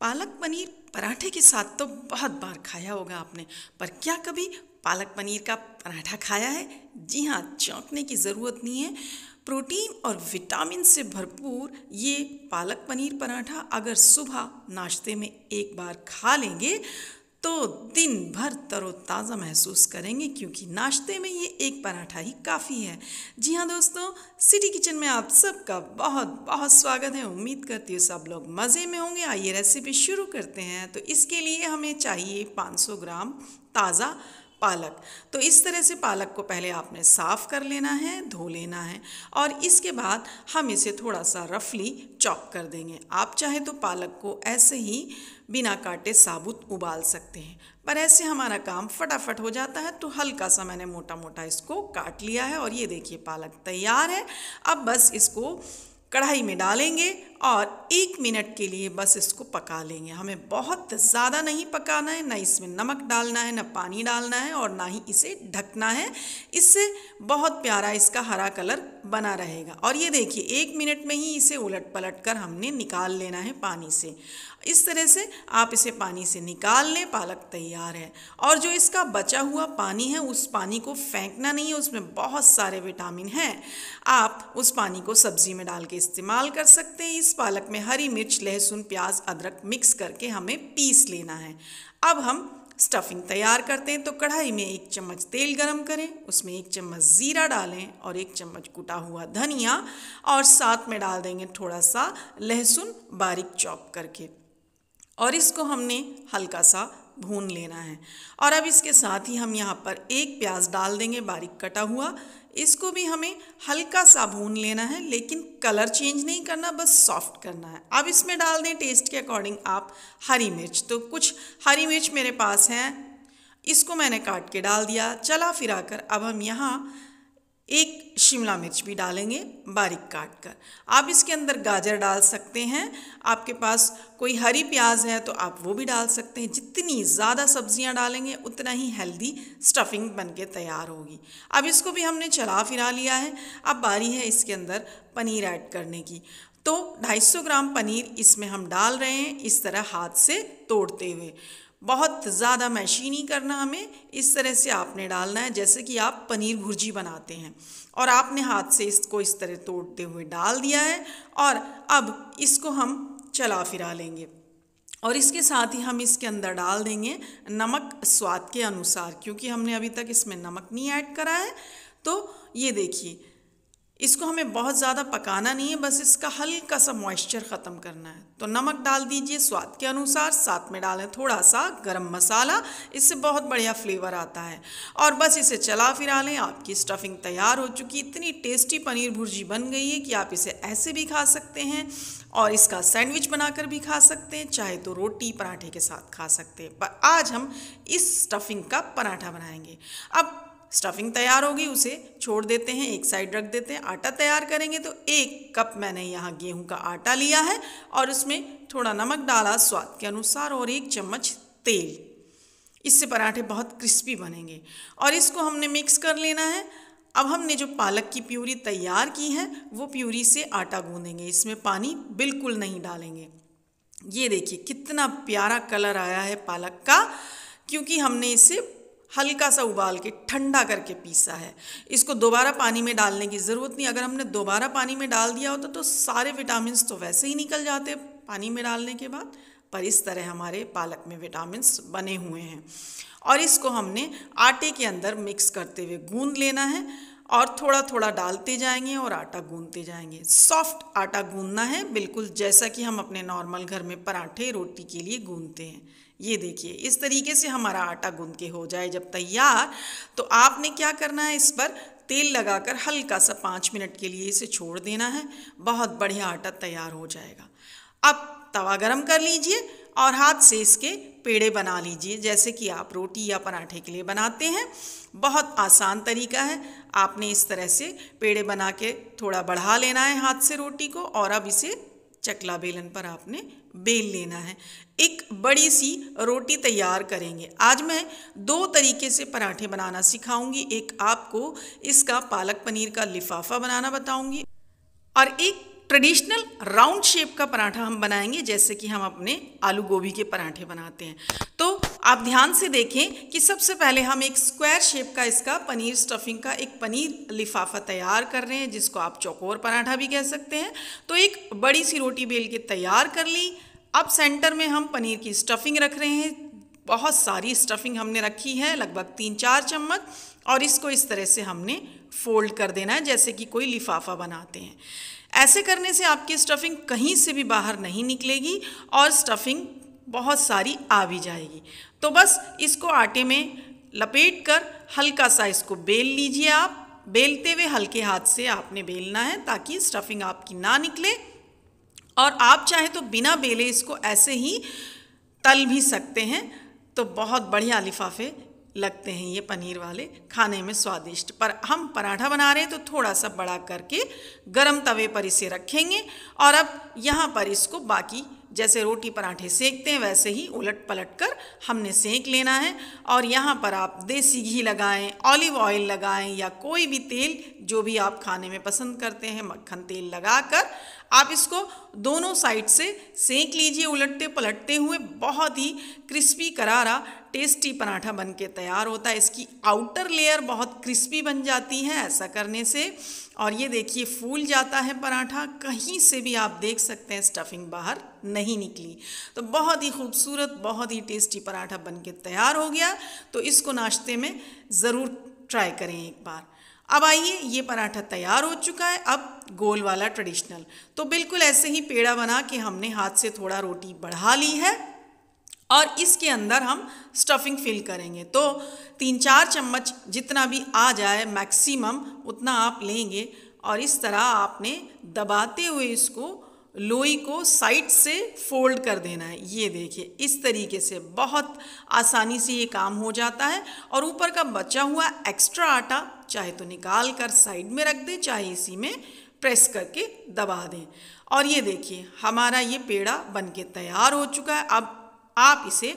पालक पनीर पराठे के साथ तो बहुत बार खाया होगा आपने पर क्या कभी पालक पनीर का पराठा खाया है जी हाँ चौंकने की ज़रूरत नहीं है प्रोटीन और विटामिन से भरपूर ये पालक पनीर पराठा अगर सुबह नाश्ते में एक बार खा लेंगे तो दिन भर तरोताज़ा महसूस करेंगे क्योंकि नाश्ते में ये एक पराठा ही काफ़ी है जी हाँ दोस्तों सिटी किचन में आप सबका बहुत बहुत स्वागत है उम्मीद करती हूँ सब लोग मज़े में होंगे आइए रेसिपी शुरू करते हैं तो इसके लिए हमें चाहिए 500 ग्राम ताज़ा पालक तो इस तरह से पालक को पहले आपने साफ़ कर लेना है धो लेना है और इसके बाद हम इसे थोड़ा सा रफली चॉप कर देंगे आप चाहे तो पालक को ऐसे ही बिना काटे साबुत उबाल सकते हैं पर ऐसे हमारा काम फटाफट हो जाता है तो हल्का सा मैंने मोटा मोटा इसको काट लिया है और ये देखिए पालक तैयार है अब बस इसको कढ़ाई में डालेंगे और एक मिनट के लिए बस इसको पका लेंगे हमें बहुत ज़्यादा नहीं पकाना है ना इसमें नमक डालना है ना पानी डालना है और ना ही इसे ढकना है इससे बहुत प्यारा इसका हरा कलर बना रहेगा और ये देखिए एक मिनट में ही इसे उलट पलट कर हमने निकाल लेना है पानी से इस तरह से आप इसे पानी से निकाल लें पालक तैयार है और जो इसका बचा हुआ पानी है उस पानी को फेंकना नहीं है उसमें बहुत सारे विटामिन हैं आप उस पानी को सब्जी में डाल के इस्तेमाल कर सकते हैं इस इस पालक में हरी मिर्च लहसुन प्याज अदरक मिक्स करके हमें पीस लेना है अब हम स्टफिंग तैयार करते हैं तो कढ़ाई में एक चम्मच तेल गरम करें उसमें एक चम्मच ज़ीरा डालें और एक चम्मच कुटा हुआ धनिया और साथ में डाल देंगे थोड़ा सा लहसुन बारीक चॉप करके और इसको हमने हल्का सा भून लेना है और अब इसके साथ ही हम यहाँ पर एक प्याज डाल देंगे बारीक कटा हुआ इसको भी हमें हल्का साबुन लेना है लेकिन कलर चेंज नहीं करना बस सॉफ्ट करना है अब इसमें डाल दें टेस्ट के अकॉर्डिंग आप हरी मिर्च तो कुछ हरी मिर्च मेरे पास हैं इसको मैंने काट के डाल दिया चला फिरा कर अब हम यहाँ एक शिमला मिर्च भी डालेंगे बारीक काट कर आप इसके अंदर गाजर डाल सकते हैं आपके पास कोई हरी प्याज है तो आप वो भी डाल सकते हैं जितनी ज़्यादा सब्जियां डालेंगे उतना ही हेल्दी स्टफिंग बन के तैयार होगी अब इसको भी हमने चला फिरा लिया है अब बारी है इसके अंदर पनीर ऐड करने की तो 250 ग्राम पनीर इसमें हम डाल रहे हैं इस तरह हाथ से तोड़ते हुए बहुत ज़्यादा मैशी नहीं करना हमें इस तरह से आपने डालना है जैसे कि आप पनीर भुर्जी बनाते हैं और आपने हाथ से इसको इस तरह तोड़ते हुए डाल दिया है और अब इसको हम चला फिरा लेंगे और इसके साथ ही हम इसके अंदर डाल देंगे नमक स्वाद के अनुसार क्योंकि हमने अभी तक इसमें नमक नहीं ऐड करा है तो ये देखिए इसको हमें बहुत ज़्यादा पकाना नहीं है बस इसका हल्का सा मॉइस्चर ख़त्म करना है तो नमक डाल दीजिए स्वाद के अनुसार साथ में डालें थोड़ा सा गरम मसाला इससे बहुत बढ़िया फ्लेवर आता है और बस इसे चला फिरा लें आपकी स्टफिंग तैयार हो चुकी इतनी टेस्टी पनीर भुर्जी बन गई है कि आप इसे ऐसे भी खा सकते हैं और इसका सैंडविच बनाकर भी खा सकते हैं चाहे तो रोटी पराठे के साथ खा सकते हैं पर आज हम इस स्टफिंग का पराठा बनाएंगे अब स्टफिंग तैयार होगी उसे छोड़ देते हैं एक साइड रख देते हैं आटा तैयार करेंगे तो एक कप मैंने यहाँ गेहूं का आटा लिया है और उसमें थोड़ा नमक डाला स्वाद के अनुसार और एक चम्मच तेल इससे पराठे बहुत क्रिस्पी बनेंगे और इसको हमने मिक्स कर लेना है अब हमने जो पालक की प्यूरी तैयार की है वो प्यूरी से आटा गूंदेंगे इसमें पानी बिल्कुल नहीं डालेंगे ये देखिए कितना प्यारा कलर आया है पालक का क्योंकि हमने इसे हल्का सा उबाल के ठंडा करके पीसा है इसको दोबारा पानी में डालने की ज़रूरत नहीं अगर हमने दोबारा पानी में डाल दिया होता तो सारे विटामिन तो वैसे ही निकल जाते पानी में डालने के बाद पर इस तरह हमारे पालक में विटामिन बने हुए हैं और इसको हमने आटे के अंदर मिक्स करते हुए गूंद लेना है और थोड़ा थोड़ा डालते जाएंगे और आटा गूंदते जाएंगे सॉफ्ट आटा गूंदना है बिल्कुल जैसा कि हम अपने नॉर्मल घर में पराठे रोटी के लिए गूंदते हैं ये देखिए इस तरीके से हमारा आटा गूंद के हो जाए जब तैयार तो आपने क्या करना है इस पर तेल लगाकर हल्का सा पाँच मिनट के लिए इसे छोड़ देना है बहुत बढ़िया आटा तैयार हो जाएगा अब तवा गरम कर लीजिए और हाथ से इसके पेड़े बना लीजिए जैसे कि आप रोटी या पराठे के लिए बनाते हैं बहुत आसान तरीका है आपने इस तरह से पेड़े बना के थोड़ा बढ़ा लेना है हाथ से रोटी को और अब इसे चकला बेलन पर आपने बेल लेना है एक बड़ी सी रोटी तैयार करेंगे आज मैं दो तरीके से पराठे बनाना सिखाऊंगी एक आपको इसका पालक पनीर का लिफाफा बनाना बताऊंगी और एक ट्रेडिशनल राउंड शेप का पराठा हम बनाएंगे जैसे कि हम अपने आलू गोभी के पराठे बनाते हैं तो आप ध्यान से देखें कि सबसे पहले हम एक स्क्वायर शेप का इसका पनीर स्टफिंग का एक पनीर लिफाफा तैयार कर रहे हैं जिसको आप चौकोर पराठा भी कह सकते हैं तो एक बड़ी सी रोटी बेल के तैयार कर ली अब सेंटर में हम पनीर की स्टफिंग रख रहे हैं बहुत सारी स्टफिंग हमने रखी है लगभग तीन चार चम्मच और इसको इस तरह से हमने फोल्ड कर देना है जैसे कि कोई लिफाफा बनाते हैं ऐसे करने से आपकी स्टफिंग कहीं से भी बाहर नहीं निकलेगी और स्टफिंग बहुत सारी आ भी जाएगी तो बस इसको आटे में लपेट कर हल्का सा इसको बेल लीजिए आप बेलते हुए हल्के हाथ से आपने बेलना है ताकि स्टफिंग आपकी ना निकले और आप चाहे तो बिना बेले इसको ऐसे ही तल भी सकते हैं तो बहुत बढ़िया लिफाफे लगते हैं ये पनीर वाले खाने में स्वादिष्ट पर हम पराठा बना रहे हैं तो थोड़ा सा बड़ा करके गरम तवे पर इसे रखेंगे और अब यहाँ पर इसको बाकी जैसे रोटी पराठे सेकते हैं वैसे ही उलट पलट कर हमने सेक लेना है और यहाँ पर आप देसी घी लगाएं ऑलिव ऑयल लगाएं या कोई भी तेल जो भी आप खाने में पसंद करते हैं मक्खन तेल लगा कर आप इसको दोनों साइड से सेक लीजिए उलटते पलटते हुए बहुत ही क्रिस्पी करारा टेस्टी पराठा बन के तैयार होता है इसकी आउटर लेयर बहुत क्रिस्पी बन जाती है ऐसा करने से और ये देखिए फूल जाता है पराठा कहीं से भी आप देख सकते हैं स्टफिंग बाहर नहीं निकली तो बहुत ही खूबसूरत बहुत ही टेस्टी पराठा बन के तैयार हो गया तो इसको नाश्ते में ज़रूर ट्राई करें एक बार अब आइए ये पराठा तैयार हो चुका है अब गोल वाला ट्रेडिशनल तो बिल्कुल ऐसे ही पेड़ा बना के हमने हाथ से थोड़ा रोटी बढ़ा ली है और इसके अंदर हम स्टफिंग फिल करेंगे तो तीन चार चम्मच जितना भी आ जाए मैक्सिमम उतना आप लेंगे और इस तरह आपने दबाते हुए इसको लोई को साइड से फोल्ड कर देना है ये देखिए इस तरीके से बहुत आसानी से ये काम हो जाता है और ऊपर का बचा हुआ एक्स्ट्रा आटा चाहे तो निकाल कर साइड में रख दें चाहे इसी में प्रेस करके दबा दें और ये देखिए हमारा ये पेड़ा बन के तैयार हो चुका है अब आप इसे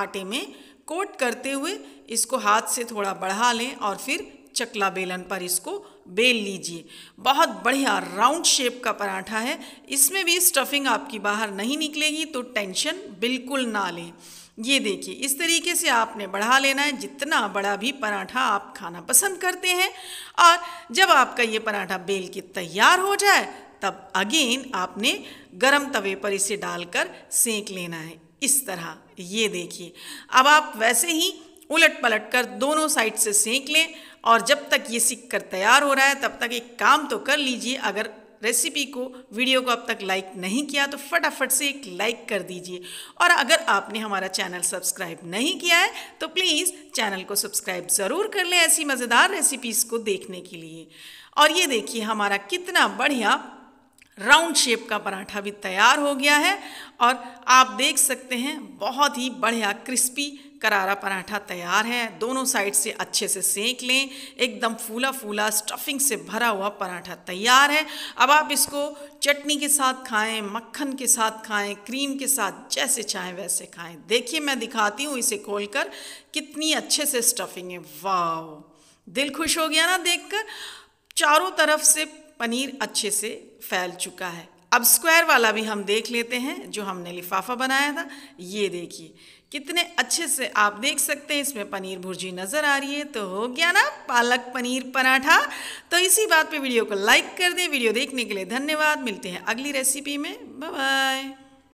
आटे में कोट करते हुए इसको हाथ से थोड़ा बढ़ा लें और फिर चकला बेलन पर इसको बेल लीजिए बहुत बढ़िया राउंड शेप का पराठा है इसमें भी स्टफिंग आपकी बाहर नहीं निकलेगी तो टेंशन बिल्कुल ना लें ये देखिए इस तरीके से आपने बढ़ा लेना है जितना बड़ा भी पराठा आप खाना पसंद करते हैं और जब आपका ये पराठा बेल के तैयार हो जाए तब अगेन आपने गरम तवे पर इसे डालकर सेंक लेना है इस तरह ये देखिए अब आप वैसे ही उलट पलट कर दोनों साइड से सेंक लें और जब तक ये सीख कर तैयार हो रहा है तब तक एक काम तो कर लीजिए अगर रेसिपी को वीडियो को अब तक लाइक नहीं किया तो फटाफट से एक लाइक कर दीजिए और अगर आपने हमारा चैनल सब्सक्राइब नहीं किया है तो प्लीज़ चैनल को सब्सक्राइब ज़रूर कर लें ऐसी मज़ेदार रेसिपीज़ को देखने के लिए और ये देखिए हमारा कितना बढ़िया राउंड शेप का पराठा भी तैयार हो गया है और आप देख सकते हैं बहुत ही बढ़िया क्रिस्पी करारा पराठा तैयार है दोनों साइड से अच्छे से सेंक लें एकदम फूला फूला स्टफिंग से भरा हुआ पराठा तैयार है अब आप इसको चटनी के साथ खाएं मक्खन के साथ खाएं क्रीम के साथ जैसे चाहें वैसे खाएं देखिए मैं दिखाती हूँ इसे खोलकर कितनी अच्छे से स्टफिंग है वाह दिल खुश हो गया ना देखकर चारों तरफ से पनीर अच्छे से फैल चुका है अब स्क्वायर वाला भी हम देख लेते हैं जो हमने लिफाफा बनाया था ये देखिए कितने अच्छे से आप देख सकते हैं इसमें पनीर भुर्जी नज़र आ रही है तो हो गया ना पालक पनीर पराठा तो इसी बात पे वीडियो को लाइक कर दें वीडियो देखने के लिए धन्यवाद मिलते हैं अगली रेसिपी में बाय